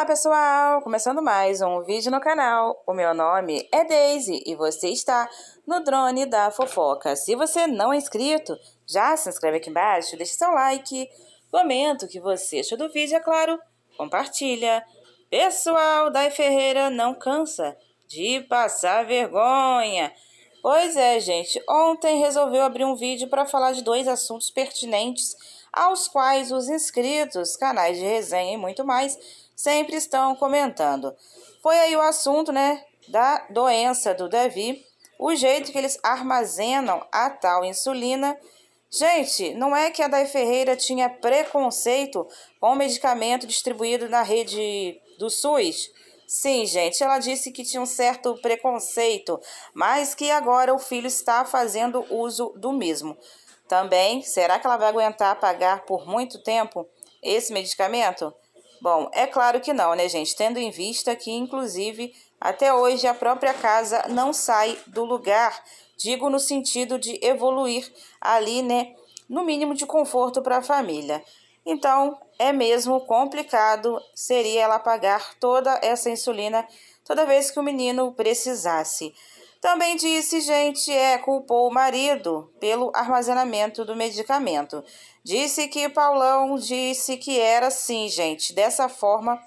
Olá pessoal, começando mais um vídeo no canal. O meu nome é Daisy e você está no Drone da Fofoca. Se você não é inscrito, já se inscreve aqui embaixo, deixa seu like, comenta o que você achou do vídeo, é claro, compartilha. Pessoal, Dai Ferreira não cansa de passar vergonha. Pois é, gente, ontem resolveu abrir um vídeo para falar de dois assuntos pertinentes aos quais os inscritos, canais de resenha e muito mais sempre estão comentando. Foi aí o assunto, né, da doença do Davi, o jeito que eles armazenam a tal insulina. Gente, não é que a Dai Ferreira tinha preconceito com o medicamento distribuído na rede do SUS? Sim, gente, ela disse que tinha um certo preconceito, mas que agora o filho está fazendo uso do mesmo. Também, será que ela vai aguentar pagar por muito tempo esse medicamento? Bom, é claro que não, né, gente? Tendo em vista que, inclusive, até hoje a própria casa não sai do lugar. Digo no sentido de evoluir ali, né? No mínimo de conforto para a família. Então, é mesmo complicado seria ela pagar toda essa insulina toda vez que o menino precisasse. Também disse, gente, é, culpou o marido pelo armazenamento do medicamento. Disse que Paulão disse que era assim, gente, dessa forma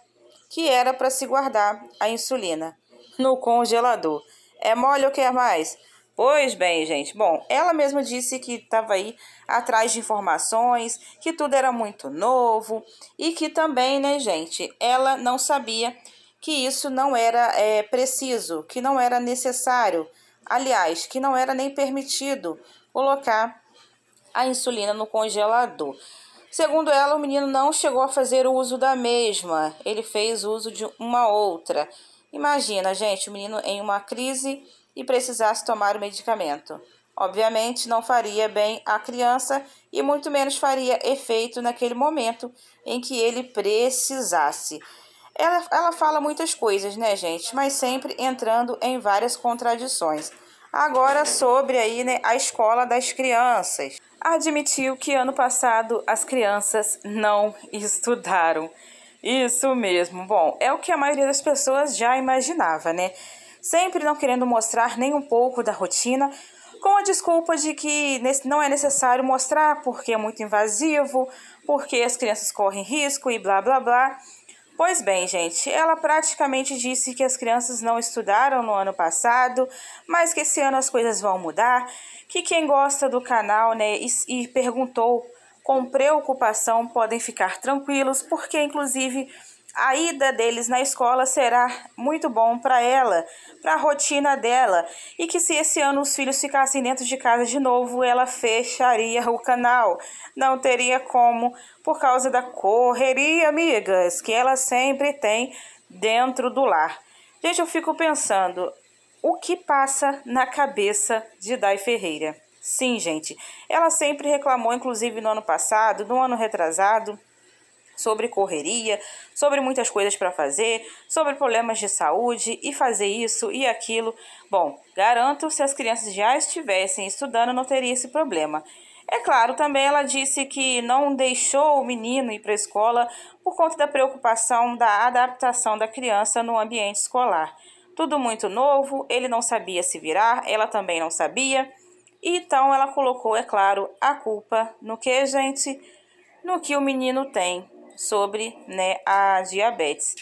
que era para se guardar a insulina no congelador. É mole ou quer mais? Pois bem, gente. Bom, ela mesma disse que estava aí atrás de informações, que tudo era muito novo e que também, né, gente, ela não sabia que isso não era é, preciso, que não era necessário, aliás, que não era nem permitido colocar a insulina no congelador. Segundo ela, o menino não chegou a fazer uso da mesma, ele fez uso de uma outra. Imagina, gente, o menino em uma crise e precisasse tomar o medicamento. Obviamente, não faria bem à criança e muito menos faria efeito naquele momento em que ele precisasse. Ela, ela fala muitas coisas, né, gente? Mas sempre entrando em várias contradições. Agora sobre aí, né, a escola das crianças. Admitiu que ano passado as crianças não estudaram. Isso mesmo. Bom, é o que a maioria das pessoas já imaginava, né? Sempre não querendo mostrar nem um pouco da rotina, com a desculpa de que não é necessário mostrar porque é muito invasivo, porque as crianças correm risco e blá blá blá. Pois bem, gente, ela praticamente disse que as crianças não estudaram no ano passado, mas que esse ano as coisas vão mudar, que quem gosta do canal, né, e, e perguntou com preocupação podem ficar tranquilos, porque inclusive a ida deles na escola será muito bom para ela, para a rotina dela, e que se esse ano os filhos ficassem dentro de casa de novo, ela fecharia o canal. Não teria como, por causa da correria, amigas, que ela sempre tem dentro do lar. Gente, eu fico pensando, o que passa na cabeça de Dai Ferreira? Sim, gente, ela sempre reclamou, inclusive no ano passado, no ano retrasado, sobre correria, sobre muitas coisas para fazer, sobre problemas de saúde e fazer isso e aquilo. Bom, garanto se as crianças já estivessem estudando não teria esse problema. É claro, também ela disse que não deixou o menino ir para a escola por conta da preocupação da adaptação da criança no ambiente escolar. Tudo muito novo, ele não sabia se virar, ela também não sabia. Então ela colocou, é claro, a culpa no que, gente? No que o menino tem sobre né, a diabetes.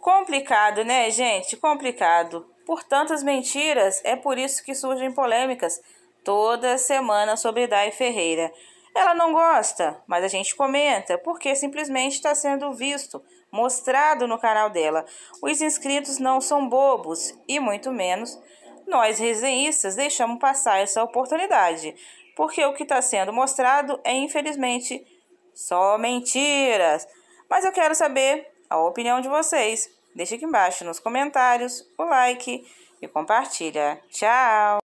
Complicado, né, gente? Complicado. Por tantas mentiras, é por isso que surgem polêmicas toda semana sobre Dai Ferreira. Ela não gosta, mas a gente comenta, porque simplesmente está sendo visto, mostrado no canal dela. Os inscritos não são bobos e muito menos nós resenhistas deixamos passar essa oportunidade, porque o que está sendo mostrado é infelizmente só mentiras! Mas eu quero saber a opinião de vocês. Deixa aqui embaixo nos comentários o like e compartilha. Tchau!